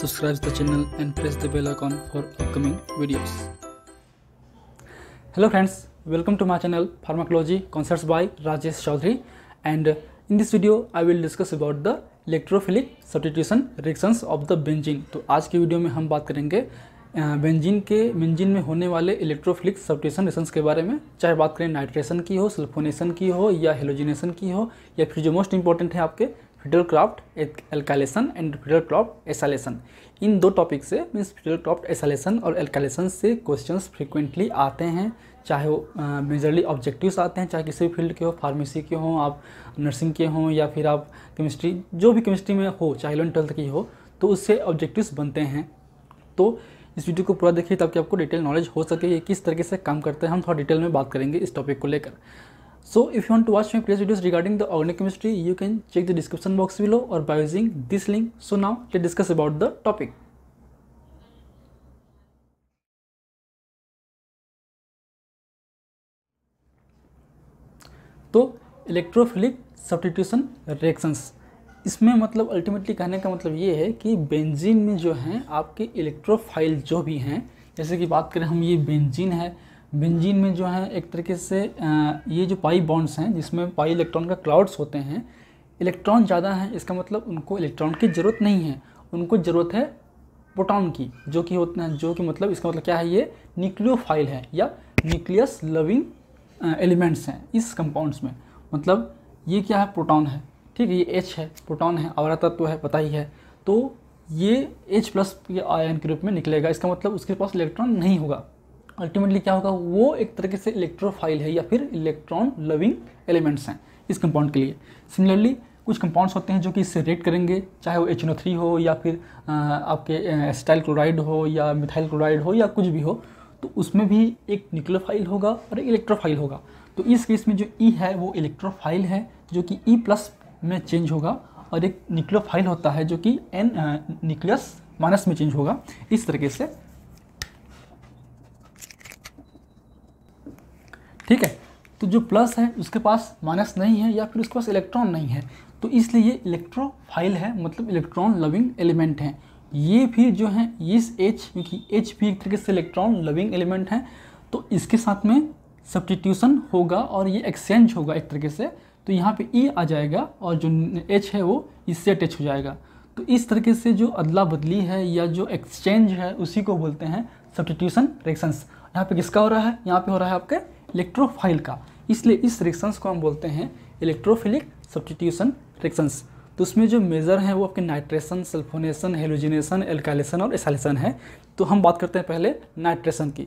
subscribe the channel and press the bell icon for upcoming videos hello friends welcome to my channel pharmacology concerts by rajesh chaudhary and in this video i will discuss about the electrophilic substitution reactions of the benzene to aaj ki video mein hum baat karenge benzene के benzene में होने वाले electrophilic सब्टेशन रिसंस के बारे में चाहे बात करें नाइट्रेशन की हो सल्फोनेशन की हो या हेलोजिनेशन की हो या फिर जो मोस्ट इंपॉर्टेंट है आपके Friedel Crafts alkylation and Friedel Crafts acylation इन दो टॉपिक से मीन्स फिडल क्राफ्ट एसालेशन और एल्कालेशन से क्वेश्चंस फ्रिक्वेंटली आते हैं चाहे वो मेजरली ऑब्जेक्टिव्स आते हैं चाहे किसी भी फील्ड के हो फार्मेसी के हों आप नर्सिंग के हों या फिर आप केमिस्ट्री जो भी केमिस्ट्री में हो चाहे इलेवन ट्वेल्थ की हो तो उससे ऑब्जेक्टिव्स बनते हैं तो इस वीडियो को पूरा देखिए ताकि आपको डिटेल नॉलेज हो सके ये किस तरीके से काम करते हैं हम थोड़ा डिटेल में बात करेंगे इस टॉपिक को लेकर So if you want to watch my previous videos regarding the organic chemistry, you can check the description box below or by using this link. So now let's discuss about the topic. तो electrophilic substitution reactions इसमें मतलब ultimately कहने का मतलब ये है कि benzene में जो हैं आपके इलेक्ट्रोफाइल जो भी हैं जैसे कि बात करें हम ये बेंजीन है बेंजीन में जो है एक तरीके से ये जो पाई बॉन्ड्स हैं जिसमें पाई इलेक्ट्रॉन का क्लाउड्स होते हैं इलेक्ट्रॉन ज़्यादा हैं इसका मतलब उनको इलेक्ट्रॉन की ज़रूरत नहीं है उनको ज़रूरत है प्रोटॉन की जो कि होते हैं जो कि मतलब इसका मतलब क्या है ये न्यूक्लियोफाइल है या न्यूक्लियस लविंग एलिमेंट्स हैं इस कंपाउंड्स में मतलब ये क्या है प्रोटॉन है ठीक है ये एच है प्रोटॉन है और तत्व तो है पता ही है तो ये H प्लस के आयन के रूप में निकलेगा इसका मतलब उसके पास इलेक्ट्रॉन नहीं होगा अल्टीमेटली क्या होगा वो एक तरीके से इलेक्ट्रोफाइल है या फिर इलेक्ट्रॉन लविंग एलिमेंट्स हैं इस कंपाउंड के लिए सिमिलरली कुछ कंपाउंड्स होते हैं जो कि इससे रेट करेंगे चाहे वो एच थ्री हो या फिर आपके एस्टाइल क्लोराइड हो या मिथाइल क्लोराइड हो या कुछ भी हो तो उसमें भी एक न्यूक्लियोफाइल होगा और इलेक्ट्रोफाइल होगा तो इस केस में जो ई e है वो इलेक्ट्रोफाइल है जो कि ई e प्लस में चेंज होगा और एक न्यूक्लियोफाइल होता है जो कि एन न्यूक्लियस माइनस में चेंज होगा इस तरीके से ठीक है तो जो प्लस है उसके पास माइनस नहीं है या फिर उसके पास इलेक्ट्रॉन नहीं है तो इसलिए ये इलेक्ट्रोफाइल है मतलब इलेक्ट्रॉन लविंग एलिमेंट हैं ये भी जो है इस एच क्योंकि एच भी एक तरीके से इलेक्ट्रॉन लविंग एलिमेंट है तो इसके साथ में सब्सटीट्यूशन होगा और ये एक्सचेंज होगा एक तरीके से तो यहाँ पे ई e आ जाएगा और जो एच है वो इससे अटैच हो जाएगा तो इस तरीके से जो अदला बदली है या जो एक्सचेंज है उसी को बोलते हैं सब्सटीट्यूशन रिएक्शंस यहाँ पे किसका हो रहा है यहाँ पे हो रहा है आपके इलेक्ट्रोफाइल का इसलिए इस रिएक्शंस को हम बोलते हैं इलेक्ट्रोफिलिक सब्सटीट्यूशन रिएक्शंस तो उसमें जो मेज़र हैं वो आपके नाइट्रेशन सल्फोनेशन हेलोजिनेशन एल्कालेशन और एसालेशन है तो हम बात करते हैं पहले नाइट्रेशन की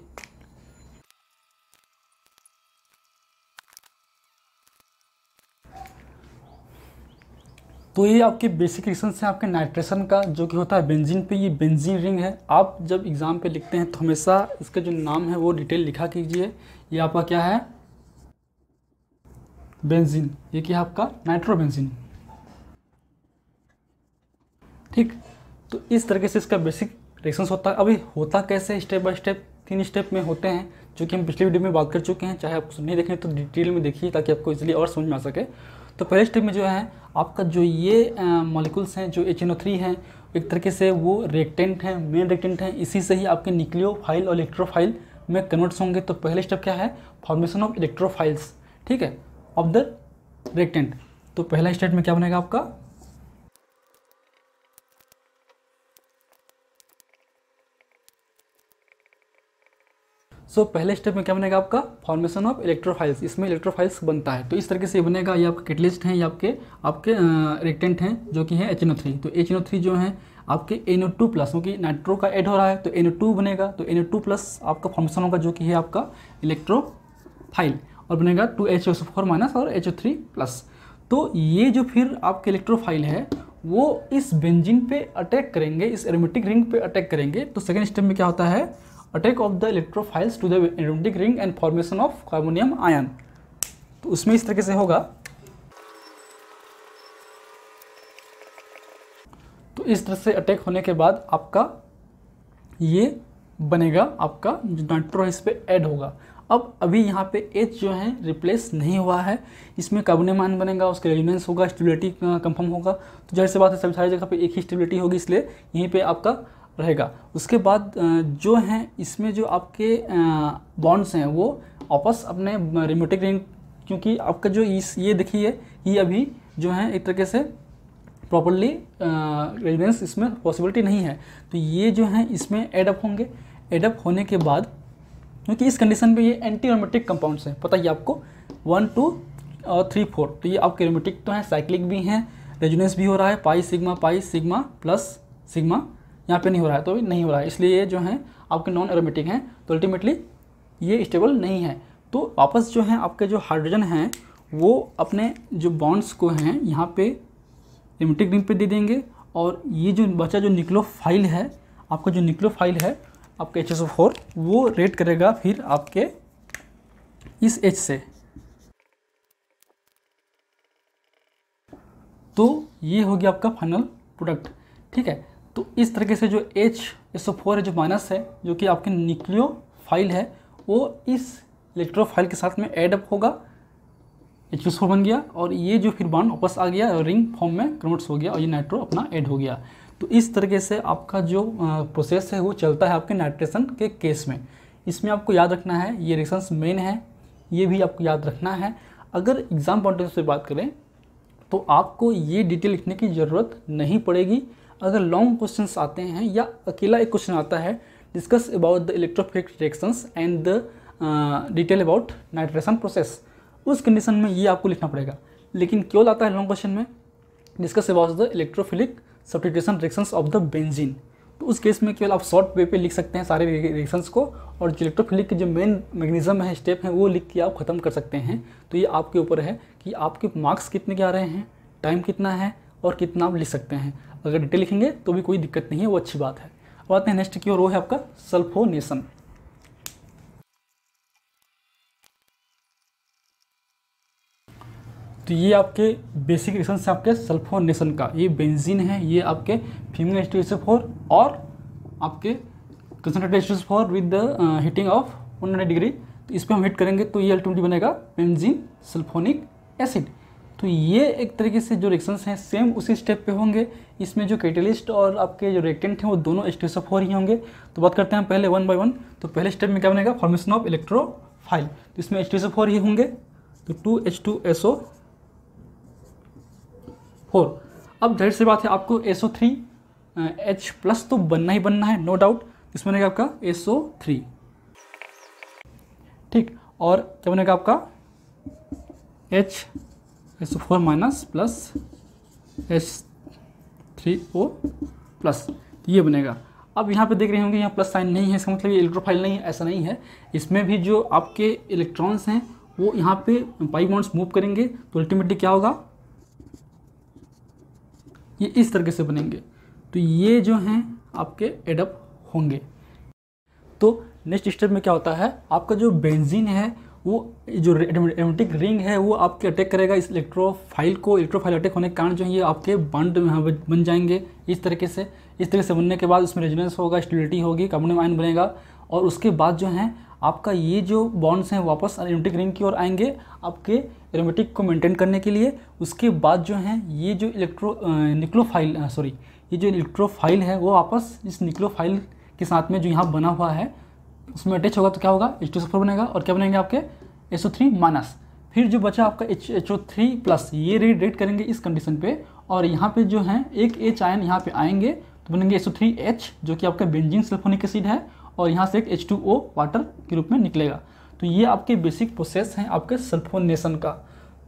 तो ये आपके बेसिक रिएक्शन से आपके नाइट्रेशन का जो कि होता है बेंजीन पे ये बेंजीन रिंग है आप जब एग्ज़ाम पे लिखते हैं तो हमेशा इसका जो नाम है वो डिटेल लिखा कीजिए ये आपका क्या है बेंजीन ये क्या है आपका नाइट्रोबेंजीन ठीक तो इस तरीके से इसका बेसिक रिएक्शन होता है अभी होता कैसे स्टेप बाय स्टेप तीन स्टेप में होते हैं जो कि हम पिछली वीडियो में बात कर चुके हैं चाहे आप नहीं देखें तो डिटेल में देखिए ताकि आपको इजिली और समझ में आ सके तो पहले स्टेप में जो है आपका जो ये मॉलिक्यूल्स हैं जो एच एन ओ थ्री हैं एक तरीके से वो रेक्टेंट हैं मेन रेक्टेंट हैं इसी से ही आपके न्यूक्लियोफाइल और इलेक्ट्रोफाइल में कन्वर्ट्स होंगे तो पहले स्टेप क्या है फॉर्मेशन ऑफ इलेक्ट्रोफाइल्स ठीक है ऑफ द रेक्टेंट तो पहला स्टेप में क्या बनेगा आपका सो so, पहले स्टेप में क्या बनेगा आपका फॉर्मेशन ऑफ इलेक्ट्रोफाइल्स इसमें इलेक्ट्रोफाइल्स बनता है तो इस तरीके से बनेगा ये आपके किटलिस्ट हैं या आपके आपके रिएक्टेंट हैं जो कि है एच तो एच जो है आपके एन ओ टू प्लस क्योंकि नाइट्रो का एड हो रहा है तो एन ओ टू बनेगा तो एन ओ टू प्लस आपका फॉर्मेशन होगा जो कि है आपका इलेक्ट्रोफाइल और बनेगा two H O four minus और एच ओ थ्री प्लस तो ये जो फिर आपके इलेक्ट्रोफाइल है वो इस बेंजिन पे अटैक करेंगे इस एरोमेटिक रिंग पे अटैक करेंगे तो सेकेंड स्टेप में क्या होता है attack of the electrophiles to the aromatic ring and formation of carbonium ion तो उसमें इस तरीके से होगा तो इस तरह से अटैक होने के बाद आपका ये बनेगा आपका जो नाइट्रो है इस पर ऐड होगा अब अभी यहाँ पे एच जो है रिप्लेस नहीं हुआ है इसमें कार्बोनेमान बनेगा उसके रेलिनेंस होगा स्टेबिलिटी कंफर्म होगा तो जहर से बात है सभी सारी जगह पे एक ही स्टेबिलिटी होगी इसलिए यहीं पे आपका रहेगा उसके बाद जो है इसमें जो आपके बॉन्ड्स हैं वो वापस अपने रिमोटिक रिंग क्योंकि आपका जो इस ये देखिए ये अभी जो है एक तरीके से प्रॉपरली रेजिडेंस uh, इसमें पॉसिबिलिटी नहीं है तो ये जो है इसमें एडअप होंगे एडअप होने के बाद क्योंकि इस कंडीशन पे ये एंटी रोमेटिक कंपाउंड्स हैं पता ही आपको वन टू और थ्री फोर तो ये आपके रोमेटिक तो हैं साइक्लिक भी हैं रेजिडेंस भी हो रहा है pi sigma pi sigma plus sigma यहाँ पे नहीं हो रहा है तो नहीं हो रहा है इसलिए ये जो है आपके नॉन एरोमेटिक हैं तो अल्टीमेटली ये स्टेबल नहीं है तो वापस जो है आपके जो हाइड्रोजन हैं वो अपने जो बॉन्ड्स को हैं यहाँ पे लिमिटेड ग्रीन पे दे देंगे और ये जो बचा जो निकलो फाइल है आपका जो निकलो फाइल है आपका एच एस फोर वो रेट करेगा फिर आपके इस एच से तो ये हो गया आपका फाइनल प्रोडक्ट ठीक है तो इस तरीके से जो एच एस ओ फोर है जो माइनस है जो कि आपके निक्लियो फाइल है वो इस इलेक्ट्रो फाइल के साथ में एडअप होगा एच बन गया और ये जो फिर बॉन्ड वापस आ गया और रिंग फॉर्म में कन्वर्ट्स हो गया और ये नाइट्रो अपना ऐड हो गया तो इस तरीके से आपका जो प्रोसेस है वो चलता है आपके नाइट्रेशन के केस में इसमें आपको याद रखना है ये रिएक्शंस मेन है ये भी आपको याद रखना है अगर एग्ज़ाम पॉइंट से बात करें तो आपको ये डिटेल लिखने की ज़रूरत नहीं पड़ेगी अगर लॉन्ग क्वेश्चन आते हैं या अकेला एक क्वेश्चन आता है discuss about the electrophilic reactions and the detail about nitration process उस कंडीशन में ये आपको लिखना पड़ेगा लेकिन क्यों लाता है लॉन्ग क्वेश्चन में discuss about the electrophilic substitution reaction of the benzene तो उस केस में केवल आप शॉर्ट वे पे लिख सकते हैं सारे रिएक्शंस को और जो इलेक्ट्रोफिलिक के जो मेन मैगनिज्म है स्टेप है वो लिख के आप ख़त्म कर सकते हैं तो ये आपके ऊपर है कि आपके मार्क्स कितने के आ रहे हैं टाइम कितना है और कितना आप लिख सकते हैं अगर डिटेल लिखेंगे तो भी कोई दिक्कत नहीं है वो अच्छी बात है अब आते हैं नेक्स्ट की और वो है आपका सल्फोनेशन तो ये आपके बेसिक रिएक्शन है आपके सल्फोनेशन का ये बेंजीन है ये आपके फीमेल एच फोर और आपके concentrated H four with the heating of one degree तो इस पर हम हीट करेंगे तो ये अल्टीमेटली बनेगा बेंजीन सल्फोनिक एसिड तो ये एक तरीके से जो रिएक्शन हैं सेम उसी स्टेप पे होंगे इसमें जो कैटलिस्ट और आपके जो रिएक्टेंट हैं वो दोनों ऑफ फोर ही होंगे तो बात करते हैं पहले वन बाय वन तो पहले स्टेप में क्या बनेगा फॉर्मेशन ऑफ इलेक्ट्रोफाइल तो इसमें एच फोर ही होंगे तो two H two S O four अब जाहिर सी बात है आपको S O three H plus तो बनना ही बनना है नो डाउट इसमें बनेगा आपका एस ओ थ्री ठीक और क्या बनेगा आपका H S O four minus plus H three O plus ये बनेगा अब यहाँ पे देख रहे होंगे यहाँ प्लस साइन नहीं है इसका मतलब ये इलेक्ट्रोफाइल नहीं है ऐसा नहीं है इसमें भी जो आपके इलेक्ट्रॉन्स हैं वो यहाँ पे पाई बॉन्ड्स मूव करेंगे तो अल्टीमेटली क्या होगा ये इस तरीके से बनेंगे तो ये जो हैं आपके एडप होंगे तो नेक्स्ट स्टेप में क्या होता है आपका जो बेंजीन है वो जो एरोमेटिक रिंग है वो आपके अटैक करेगा इस इलेक्ट्रोफाइल को इलेक्ट्रोफाइल अटैक होने के कारण जो है ये आपके बंड यहाँ बन जाएंगे इस तरीके से इस तरीके से बनने के बाद उसमें रेजोनेंस होगा स्टेबिलिटी होगी कार्बोनियम आयन बनेगा और उसके बाद जो है आपका ये जो बॉन्ड्स हैं वापस एरोमेटिक रिंग की ओर आएंगे आपके एरोमेटिक को मेंटेन करने के लिए उसके बाद जो है ये जो इलेक्ट्रो निक्लोफाइल सॉरी ये जो इलेक्ट्रोफाइल है वो वापस इस निक्लोफाइल के साथ में जो यहाँ बना हुआ है उसमें अटैच होगा तो क्या होगा एच टू बनेगा और क्या बनेंगे आपके एस ओ थ्री माइनस फिर जो बचा आपका H H O three plus ये रेड रेड करेंगे इस कंडीशन पे और यहाँ पे जो है एक एच आयन यहाँ पे आएंगे तो बनेंगे एस ओ थ्री एच जो कि आपका बेंजिन सल्फोनिक एसिड है और यहाँ से एक एच टू ओ वाटर के रूप में निकलेगा तो ये आपके बेसिक प्रोसेस हैं आपके सल्फोनेशन का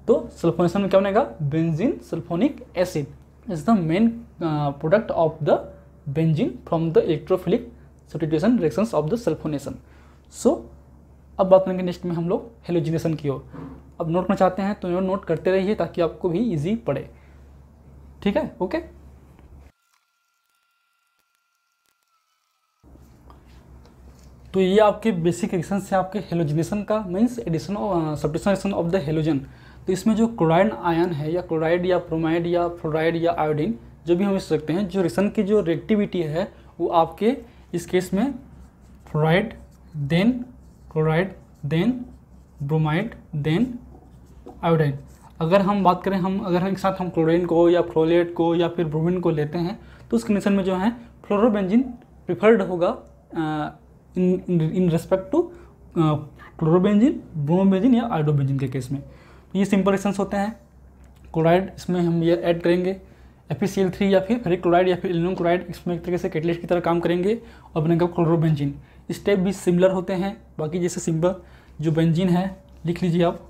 तो सल्फोनेशन में क्या बनेगा benzene sulphonic acid is the main product of the benzene from the electrophilic substitution reaction of the sulphonation so अब बात करेंगे नेक्स्ट में हम लोग हेलोजिनेशन की ओर अब नोट करना चाहते हैं तो नोट करते रहिए ताकि आपको भी ईजी पड़े ठीक है ओके तो ये आपके बेसिक रिएक्शन से आपके हेलोजिनेशन का means addition substitution of the halogen तो इसमें जो क्लोराइन आयन है या क्लोराइड या प्रोमाइड या फ्लोराइड या आयोडीन जो भी हम इस सकते हैं जो रिसन की जो रिएक्टिविटी है वो आपके इस केस में fluoride then chloride then bromide then iodine अगर हम बात करें हम अगर हम एक साथ हम क्लोरीन को या फ्लोलेट को या फिर ब्रोमिन को लेते हैं तो उस कंडीशन में जो है फ्लोरोबेंजिन प्रिफर्ड होगा uh, in in respect to chlorobenzene bromobenzene या आइडोबेंजिन के केस में तो ये सिंपल रिएक्शंस होते हैं क्लोराइड इसमें हम ये ऐड करेंगे एफ थ्री या फिर फेरिक क्लोराइड या फिर इलियम क्लोराइड इसमें एक तरीके से कैटलिस्ट की तरह काम करेंगे और बनेगा क्लोरोबेंजिन स्टेप भी सिमिलर होते हैं बाकी जैसे सिंपल जो बेंजिन है लिख लीजिए आप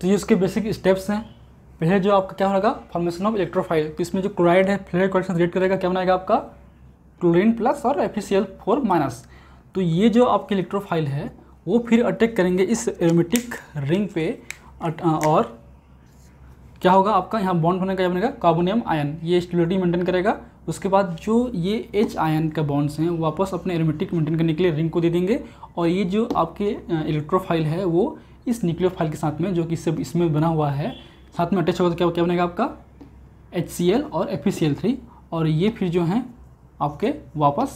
तो ये उसके बेसिक स्टेप्स हैं पहले जो आपका क्या होगा फॉर्मेशन ऑफ इलेक्ट्रोफाइल तो इसमें जो क्लोराइड है फ्लेयर कॉलेक्शन रेट करेगा क्या बनाएगा आपका क्लोरीन प्लस और एफ फोर माइनस तो ये जो आपकी इलेक्ट्रोफाइल है वो फिर अटैक करेंगे इस एरोमेटिक रिंग पे और क्या होगा आपका यहाँ बॉन्ड होने का क्या बनेगा कार्बोनियम आयन ये स्टेबिलिटी मेंटेन करेगा उसके बाद जो ये एच आयन का बॉन्ड्स हैं वापस अपने एरोमेटिक मेंटेन करने के लिए रिंग को दे देंगे और ये जो आपके इलेक्ट्रोफाइल है वो इस न्यूक्लियोफाइल के साथ में जो कि सब इसमें बना हुआ है साथ में अटैच होगा तो क्या क्या बनेगा आपका एच सी एल और एफ सी एल थ्री और ये फिर जो हैं आपके वापस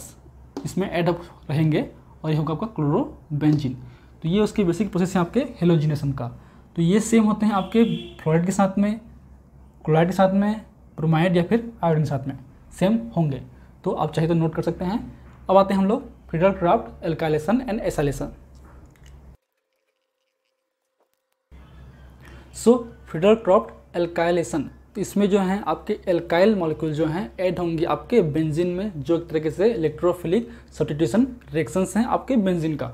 इसमें एडअप रहेंगे और ये होगा आपका क्लोरोबेंजिन तो ये उसके बेसिक प्रोसेस है आपके हेलोजिनेशन का तो ये सेम होते हैं आपके फ्लोराइड के साथ में क्लोराइड के साथ में ब्रोमाइड या फिर आयोडीन के साथ में सेम होंगे तो आप चाहे तो नोट कर सकते हैं अब आते हैं हम लोग Friedel Crafts alkylation and acylation so Friedel Crafts alkylation तो इसमें जो है आपके एल्काइल मॉलिक्यूल जो हैं ऐड होंगे आपके बेंजीन में जो एक तरीके से इलेक्ट्रोफिलिक सब्सटीट्यूशन रिएक्शंस हैं आपके बेंजीन का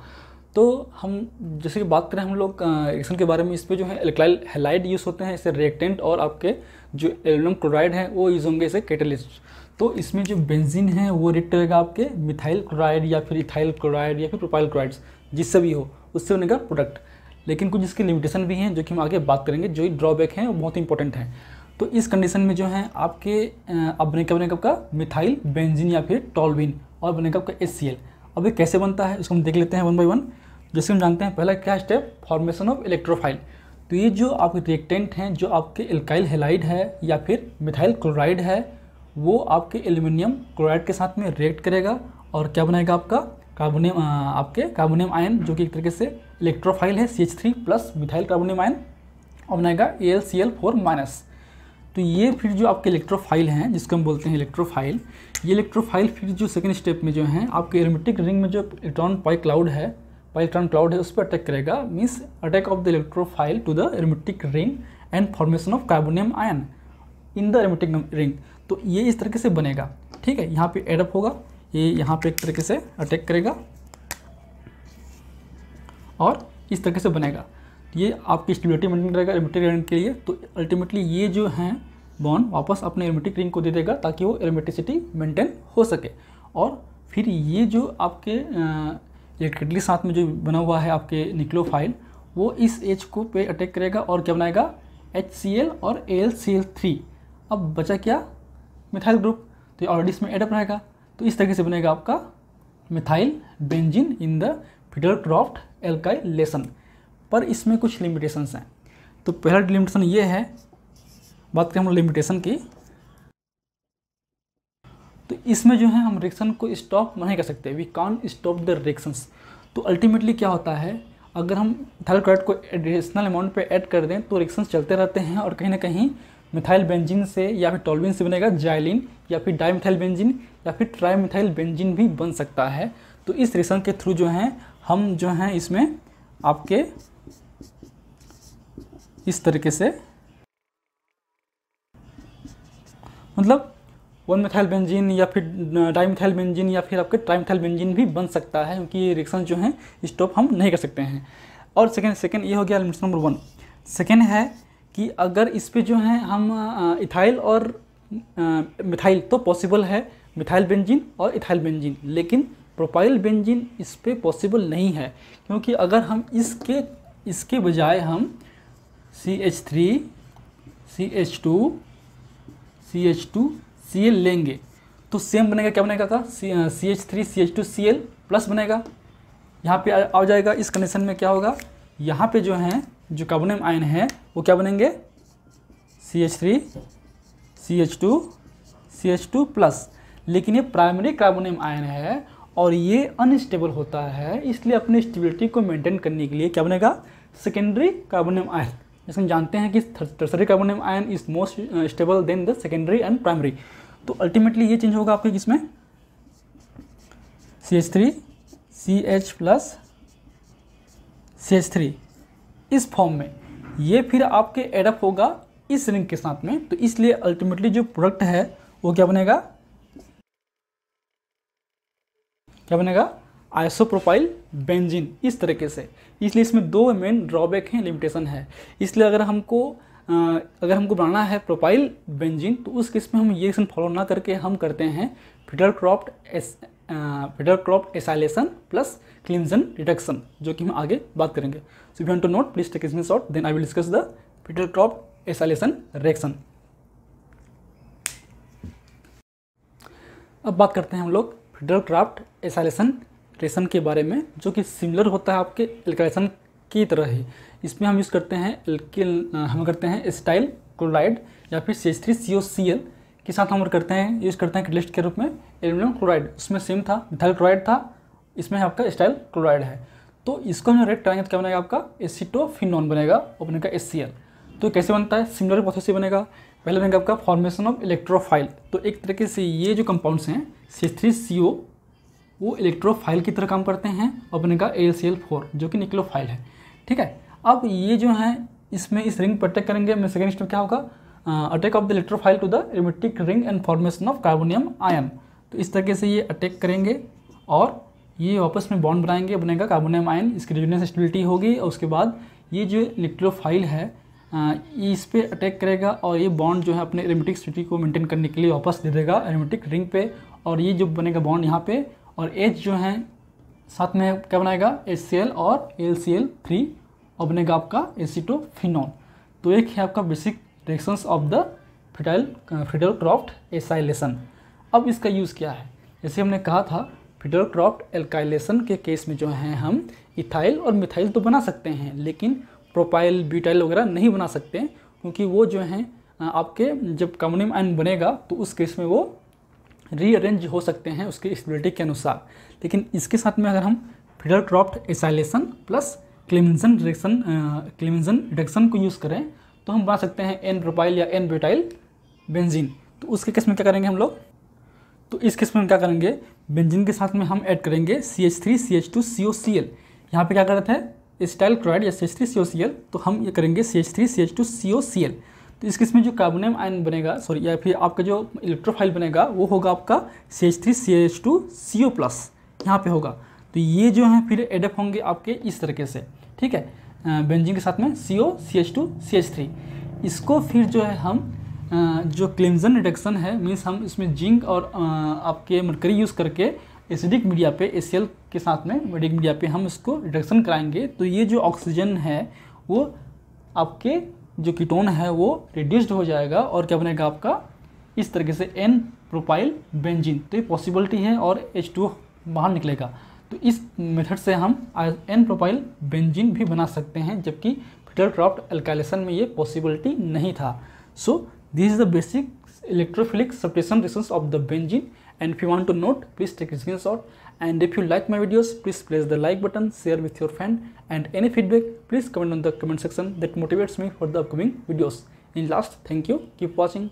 तो हम जैसे कि बात करें हम लोग रिएक्शन के बारे में इस पर जो है एल्काइल हेलाइड यूज़ होते हैं इसे रिएक्टेंट और आपके जो एल्यूमिनियम क्लोराइड है वो यूज़ होंगे इसे कैटलिस्ट तो इसमें जो बेंजीन है वो रिएक्ट करेगा आपके मिथाइल क्लोराइड या फिर इथाइल क्लोराइड या फिर प्रोपाइल क्लोराइड जिससे भी हो उससे बनेगा प्रोडक्ट लेकिन कुछ इसके लिमिटेशन भी हैं जो कि हम आगे बात करेंगे जो ड्रॉबैक हैं वो बहुत इंपॉर्टेंट हैं तो इस कंडीशन में जो है आपके अब बनेगा बनेगा आपका मिथाइल बेंजिन या फिर टॉलविन और बनेगा आपका एस अब ये कैसे बनता है उसको हम देख लेते हैं वन बाई वन जैसे हम जानते हैं पहला क्या स्टेप फॉर्मेशन ऑफ इलेक्ट्रोफाइल तो ये जो आपके रिएक्टेंट हैं जो आपके एल्काइल हेलाइड है या फिर मिथाइल क्लोराइड है वो आपके एल्यूमिनियम क्लोराइड के साथ में रिएक्ट करेगा और क्या बनाएगा आपका कार्बोनियम आपके कार्बोनियम आयन जो कि एक तरीके से इलेक्ट्रोफाइल है C H three plus methyl carbonium ion और बनाएगा A L C L four minus तो ये फिर जो आपके इलेक्ट्रोफाइल हैं जिसको हम बोलते हैं इलेक्ट्रोफाइल ये इलेक्ट्रोफाइल फिर जो सेकेंड स्टेप में जो है आपके एरोमेटिक रिंग में जो इलेक्ट्रॉन पाई क्लाउड है पाई इलेक्ट्रॉन क्लाउड है उस पर अटैक करेगा means attack of the electrophile to the aromatic ring and formation of carbonium ion in the aromatic ring तो ये इस तरीके से बनेगा ठीक है यहाँ पे एडअप होगा ये यहाँ पे एक तरीके से अटैक करेगा और इस तरीके से बनेगा ये आपकी स्टेबिलिटी मेंटेन रहेगा एरोमेटिक रिंग के लिए तो अल्टीमेटली ये जो है बॉन्ड वापस अपने एरोमेटिक रिंग को दे देगा ताकि वो एरोमेटिसिटी मेंटेन हो सके और फिर ये जो आपके इलेक्ट्रिकली साथ में जो बना हुआ है आपके निक्लोफाइल वो इस एच को पे अटैक करेगा और क्या बनाएगा एच सी एल और A L C L three अब बचा क्या मिथाइल ग्रुप तो ये ऑलरेडी इसमें एडअप रहेगा तो इस तरीके से बनेगा आपका methyl benzene in the Friedel Crafts alkylation पर इसमें कुछ लिमिटेशंस हैं तो पहला लिमिटेशन ये है बात करें हम लिमिटेशन की तो इसमें जो है हम रिएक्शन को स्टॉप नहीं कर सकते we can stop the reactions तो अल्टीमेटली क्या होता है अगर हम मिथाइल क्लोराइड को एडिशनल अमाउंट पे ऐड कर दें तो रिएक्शंस चलते रहते हैं और कहीं ना कहीं मिथाइल बेंजिन से या फिर टोलविन से बनेगा जाइलिन या फिर डाई मिथाइल बेंजिन या फिर ट्राई मिथाइल बेंजिन भी बन सकता है तो इस रिएक्शन के थ्रू जो है हम जो हैं इसमें आपके इस तरीके से मतलब वन मिथाइल बेंजीन या फिर मिथाइल बेंजीन या फिर आपके मिथाइल बेंजीन भी बन सकता है क्योंकि ये रिएक्शन जो हैं स्टॉप हम नहीं कर सकते हैं और सेकेंड सेकेंड ये हो गया एलिमेंट्स नंबर वन सेकेंड है कि अगर इस पर जो तो है हम इथाइल और मिथाइल तो पॉसिबल है मिथाइल बेंजीन और इथाइल बेंजीन लेकिन प्रोपाइल बेंजीन इस पर पॉसिबल नहीं है क्योंकि अगर हम इसके इसके बजाय हम C H three C H two C H two C L लेंगे तो सेम बनेगा क्या बनेगा का C H three C H two C L plus बनेगा यहाँ पे आ जाएगा इस कंडीशन में क्या होगा यहाँ पे जो है जो कार्बोनियम आयन है वो क्या बनेंगे C H three C H two C H two plus लेकिन ये प्राइमरी कार्बोनियम आयन है और ये अनस्टेबल होता है इसलिए अपनी स्टेबिलिटी को मेंटेन करने के लिए क्या बनेगा सेकेंडरी कार्बोनियम आयन जैसे हम जानते हैं कि tertiary carbonium ion is most stable then the secondary and primary तो अल्टीमेटली ये चेंज होगा आपके किसमें C H three C H plus C H three इस फॉर्म में ये फिर आपके एडअप होगा इस रिंग के साथ में तो इसलिए अल्टीमेटली जो प्रोडक्ट है वो क्या बनेगा क्या बनेगा आइसोप्रोपाइल बेंजिन इस तरीके से इसलिए इसमें दो मेन ड्रॉबैक हैं लिमिटेशन है इसलिए अगर हमको अगर हमको बनाना है प्रोपाइल बेंजिन तो उस केस में हम ये फॉलो ना करके हम करते हैं फिडर क्रॉप्ड एस Friedel Crafts acylation plus Clemmensen reduction जो कि हम आगे बात करेंगे so you to note please take इसमें short then I will discuss the Friedel Crafts acylation reaction अब बात करते हैं हम लोग फेडरल क्राफ्ट एसाइलेशन रेशम के बारे में जो कि सिमिलर होता है आपके एल्काइलेशन की तरह ही इसमें हम यूज़ करते हैं एल्किल हम करते हैं स्टाइल क्लोराइड या फिर C H three C O C L के साथ हम करते हैं यूज़ करते हैं लिस्ट के रूप में एल्यूमिनियम क्लोराइड उसमें सेम था मिथाइल क्लोराइड था इसमें आपका स्टाइल क्लोराइड है तो इसको हम रेड ट्राइंग तो क्या बनेगा आपका एसिटोफिनॉन बनेगा और बनेगा एस सी एल तो कैसे बनता है सिमिलर प्रोसेस से बनेगा पहला रहेगा आपका फॉर्मेशन ऑफ इलेक्ट्रोफाइल तो एक तरीके से ये जो कंपाउंड्स हैं सी थ्री सी ओ वो इलेक्ट्रोफाइल की तरह काम करते हैं और बनेगा एल सी एल फोर जो कि निक्लोफाइल है ठीक है अब ये जो है इसमें इस रिंग पर अटैक करेंगे मैं सेकेंड स्टेप क्या होगा attack of the electrophile to the aromatic ring and formation of carbonium ion तो इस तरीके से ये अटैक करेंगे और ये वापस में बॉन्ड बनाएंगे बनेगा कार्बोनियम आयन इसकी रिजनेस स्टेबिलिटी होगी और उसके बाद ये जो इलेक्ट्रोफाइल है इस पर अटैक करेगा और ये बॉन्ड जो है अपने एरोमेटिक सिटी को मेंटेन करने के लिए वापस दे देगा एरोमेटिक रिंग पे और ये जो बनेगा बॉन्ड यहाँ पे और एच जो है साथ में क्या बनाएगा एच सी एल और एल सी एल थ्री और बनेगा आपका एसीटोफिनॉल तो एक है आपका basic reactions of the Friedel Friedel Crafts acylation अब इसका यूज़ क्या है जैसे हमने कहा था फिटल क्रॉफ्ट एल्काइलेशन के केस में जो है हम इथाइल और मिथाइल तो बना सकते हैं लेकिन प्रोपाइल ब्यूटाइल वगैरह नहीं बना सकते क्योंकि वो जो हैं आपके जब कम्युनियम आयन बनेगा तो उस केस में वो रीअरेंज हो सकते हैं उसकी स्टेबिलिटी के अनुसार लेकिन इसके साथ में अगर हम Friedel Crafts acylation plus Clemmensen reduction Clemmensen reduction को यूज़ करें तो हम बना सकते हैं एन प्रोपाइल या एन ब्यूटाइल बेंजीन तो उसके केस में क्या करेंगे हम लोग तो इस किस्म में हम क्या करेंगे बेंजीन के साथ में हम ऐड करेंगे C H three C H two C O C L यहाँ पर क्या करते हैं स्टाइल क्लोराइड या सी थ्री सी एल तो हम ये करेंगे C H three C H two C O C L तो इस किस्म में जो कार्बोनियम आयन बनेगा सॉरी या फिर आपका जो इलेक्ट्रोफाइल बनेगा वो होगा आपका C H three C H two C O plus यहाँ पर होगा तो ये जो है फिर एडप होंगे आपके इस तरीके से ठीक है बेंजिन के साथ में C O C H two C H three इसको फिर जो है हम जो क्लिम्जन रिडक्शन है मीन्स हम इसमें जिंक और आपके मरकरी यूज़ करके एसिडिक मीडिया पे एल के साथ में मेडिक मीडिया पे हम इसको रिडक्शन कराएंगे तो ये जो ऑक्सीजन है वो आपके जो कीटोन है वो रिड्यूस्ड हो जाएगा और क्या बनेगा आपका इस तरीके से एन प्रोपाइल बेंजिन तो ये पॉसिबिलिटी है और एच टू बाहर निकलेगा तो इस मेथड से हम एन प्रोपाइल बेंजिन भी बना सकते हैं जबकि फिटर क्रॉफ्ट एल्कालेसन में ये पॉसिबिलिटी नहीं था so this is the basic electrophilic separation reactions of the benzene and if you want to note please take a and if you like my videos please press the like button share with your friend and any feedback please comment on the comment section that motivates me for the upcoming videos in last thank you keep watching